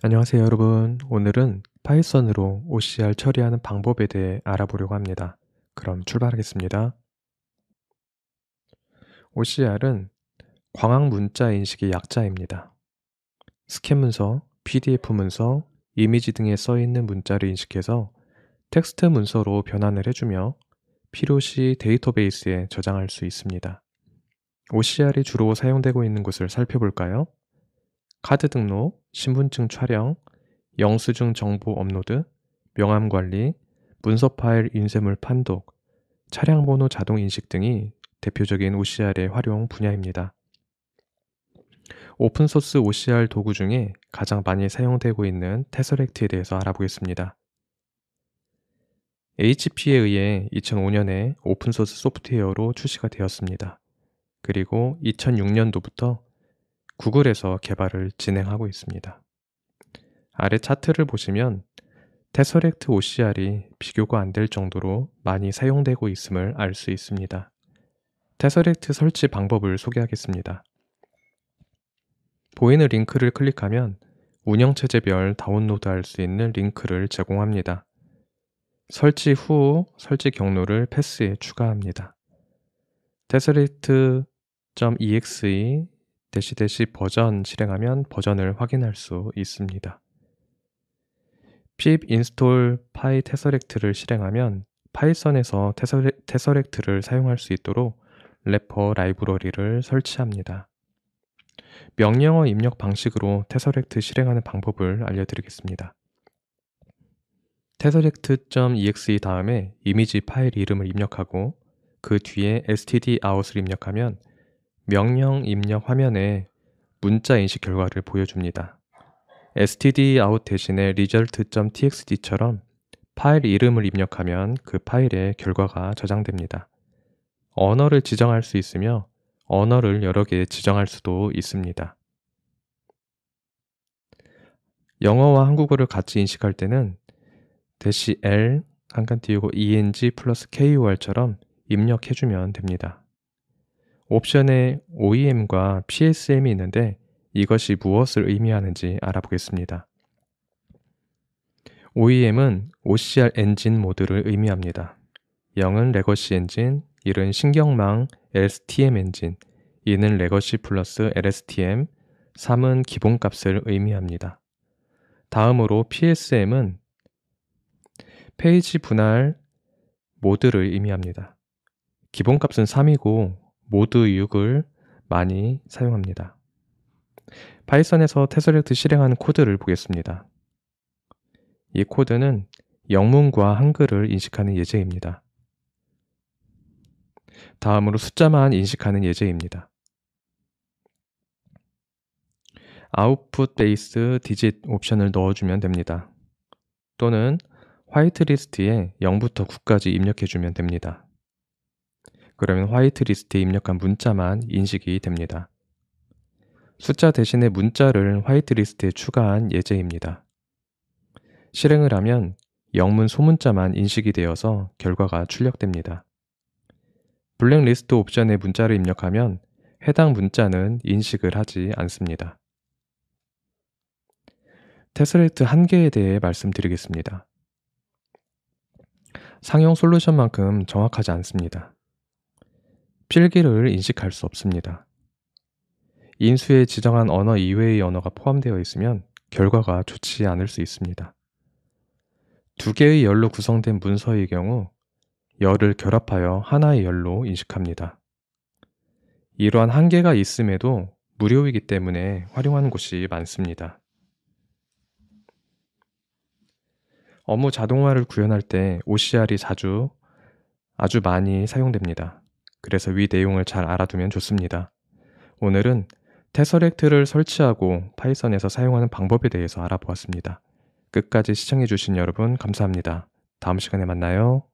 안녕하세요 여러분. 오늘은 파이썬으로 OCR 처리하는 방법에 대해 알아보려고 합니다. 그럼 출발하겠습니다. OCR은 광학 문자 인식의 약자입니다. 스캔 문서, PDF 문서, 이미지 등에 써있는 문자를 인식해서 텍스트 문서로 변환을 해주며 필요시 데이터베이스에 저장할 수 있습니다. OCR이 주로 사용되고 있는 곳을 살펴볼까요? 카드 등록, 신분증 촬영, 영수증 정보 업로드, 명함 관리, 문서 파일 인쇄물 판독, 차량 번호 자동 인식 등이 대표적인 OCR의 활용 분야입니다. 오픈소스 OCR 도구 중에 가장 많이 사용되고 있는 테서렉트에 대해서 알아보겠습니다. HP에 의해 2005년에 오픈소스 소프트웨어로 출시가 되었습니다. 그리고 2006년도부터 구글에서 개발을 진행하고 있습니다. 아래 차트를 보시면 테서렉트 OCR이 비교가 안 될 정도로 많이 사용되고 있음을 알 수 있습니다. 테서렉트 설치 방법을 소개하겠습니다. 보이는 링크를 클릭하면 운영체제별 다운로드할 수 있는 링크를 제공합니다. 설치 후 설치 경로를 패스에 추가합니다. 테서렉트.exe 대시대시 버전 실행하면 버전을 확인할 수 있습니다. pip install pyTesserect를 실행하면 파이썬에서 테서렉트를 사용할 수 있도록 래퍼 라이브러리를 설치합니다. 명령어 입력 방식으로 테서렉트 실행하는 방법을 알려드리겠습니다. 테서렉트.exe 다음에 이미지 파일 이름을 입력하고 그 뒤에 stdout을 입력하면 명령 입력 화면에 문자 인식 결과를 보여줍니다. stdout 대신에 result.txt처럼 파일 이름을 입력하면 그 파일에 결과가 저장됩니다. 언어를 지정할 수 있으며 언어를 여러 개 지정할 수도 있습니다. 영어와 한국어를 같이 인식할 때는 대시 L, 한 칸 띄우고 ENG 플러스 k u r 처럼 입력해주면 됩니다. 옵션에 OEM과 PSM이 있는데 이것이 무엇을 의미하는지 알아보겠습니다. OEM은 OCR 엔진 모드를 의미합니다. 0은 레거시 엔진, 1은 신경망 LSTM 엔진, 2는 레거시 플러스 LSTM, 3은 기본값을 의미합니다. 다음으로 PSM은 페이지 분할 모드를 의미합니다. 기본값은 3이고 모드 6을 많이 사용합니다. 파이썬에서 테스렉트 실행한 코드를 보겠습니다. 이 코드는 영문과 한글을 인식하는 예제입니다. 다음으로 숫자만 인식하는 예제입니다. 아웃풋 p 이스 디짓 옵션을 넣어주면 됩니다. 또는 화이트리스트에 0부터 9까지 입력해주면 됩니다. 그러면 화이트리스트에 입력한 문자만 인식이 됩니다. 숫자 대신에 문자를 화이트리스트에 추가한 예제입니다. 실행을 하면 영문 소문자만 인식이 되어서 결과가 출력됩니다. 블랙리스트 옵션에 문자를 입력하면 해당 문자는 인식을 하지 않습니다. 테스레이트 한계에 대해 말씀드리겠습니다. 상용 솔루션만큼 정확하지 않습니다. 필기를 인식할 수 없습니다. 인수에 지정한 언어 이외의 언어가 포함되어 있으면 결과가 좋지 않을 수 있습니다. 두 개의 열로 구성된 문서의 경우 열을 결합하여 하나의 열로 인식합니다. 이러한 한계가 있음에도 무료이기 때문에 활용하는 곳이 많습니다. 업무 자동화를 구현할 때 OCR이 자주 아주 많이 사용됩니다. 그래서 위 내용을 잘 알아두면 좋습니다. 오늘은 테서렉트를 설치하고 파이썬에서 사용하는 방법에 대해서 알아보았습니다. 끝까지 시청해주신 여러분 감사합니다. 다음 시간에 만나요.